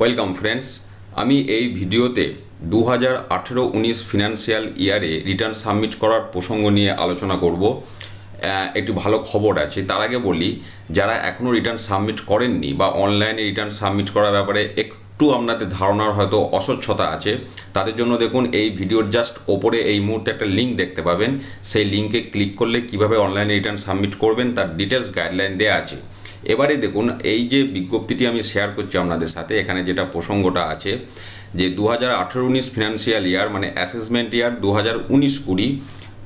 welcome friends আমি এই ভিডিওতে দু হাজার আঠেরো উনিশ ফিনান্সিয়াল ইয়ারে রিটার্ন সাবমিট করার প্রসঙ্গ নিয়ে আলোচনা করব একটি ভালো খবর আছে তার আগে বলি যারা এখনও রিটার্ন সাবমিট করেননি বা অনলাইনে রিটার্ন সাবমিট করার ব্যাপারে একটু আপনাদের ধারণার হয়তো অস্বচ্ছতা আছে তাদের জন্য দেখুন এই ভিডিওর জাস্ট ওপরে এই মুহূর্তে একটা লিঙ্ক দেখতে পাবেন সেই লিঙ্কে ক্লিক করলে কিভাবে অনলাইনে রিটার্ন সাবমিট করবেন তার ডিটেলস গাইডলাইন দেওয়া আছে এবারে দেখুন এই যে বিজ্ঞপ্তিটি আমি শেয়ার করছি আপনাদের সাথে এখানে যেটা প্রসঙ্গটা আছে যে দু হাজার আঠেরো উনিশ ফিনান্সিয়াল ইয়ার মানে অ্যাসেসমেন্ট ইয়ার দু হাজার উনিশ কুড়ি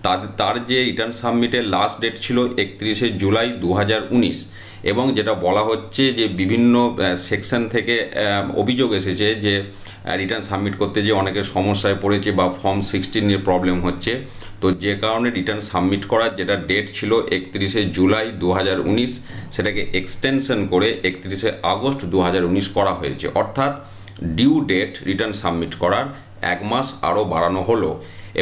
তার তার যে রিটার্ন সাবমিটের লাস্ট ডেট ছিল একত্রিশে জুলাই দু এবং যেটা বলা হচ্ছে যে বিভিন্ন সেকশন থেকে অভিযোগ এসেছে যে রিটার্ন সাবমিট করতে যে অনেকে সমস্যায় পড়েছে বা ফর্ম সিক্সটিনের প্রবলেম হচ্ছে তো যে কারণে রিটার্ন সাবমিট করার যেটা ডেট ছিল একত্রিশে জুলাই দু সেটাকে এক্সটেনশন করে একত্রিশে আগস্ট দু করা হয়েছে অর্থাৎ ডিউ ডেট রিটার্ন সাবমিট করার এক মাস আরও বাড়ানো হলো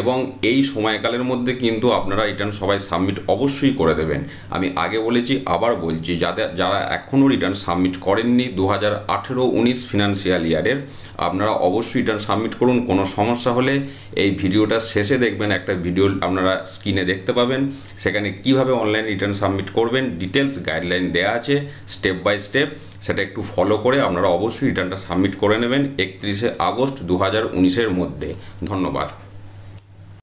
এবং এই সময়কালের মধ্যে কিন্তু আপনারা রিটার্ন সবাই সাবমিট অবশ্যই করে দেবেন আমি আগে বলেছি আবার বলছি যাদের যারা এখনও রিটার্ন সাবমিট করেননি দু হাজার আঠেরো উনিশ ফিনান্সিয়াল ইয়ারের আপনারা অবশ্যই রিটার্ন সাবমিট করুন কোনো সমস্যা হলে এই ভিডিওটা শেষে দেখবেন একটা ভিডিও আপনারা স্ক্রিনে দেখতে পাবেন সেখানে কিভাবে অনলাইন রিটার্ন সাবমিট করবেন ডিটেলস গাইডলাইন দেওয়া আছে স্টেপ বাই স্টেপ সেটা একটু ফলো করে আপনারা অবশ্যই রিটার্নটা সাবমিট করে নেবেন একত্রিশে আগস্ট দু হাজার উনিশের মধ্যে ধন্যবাদ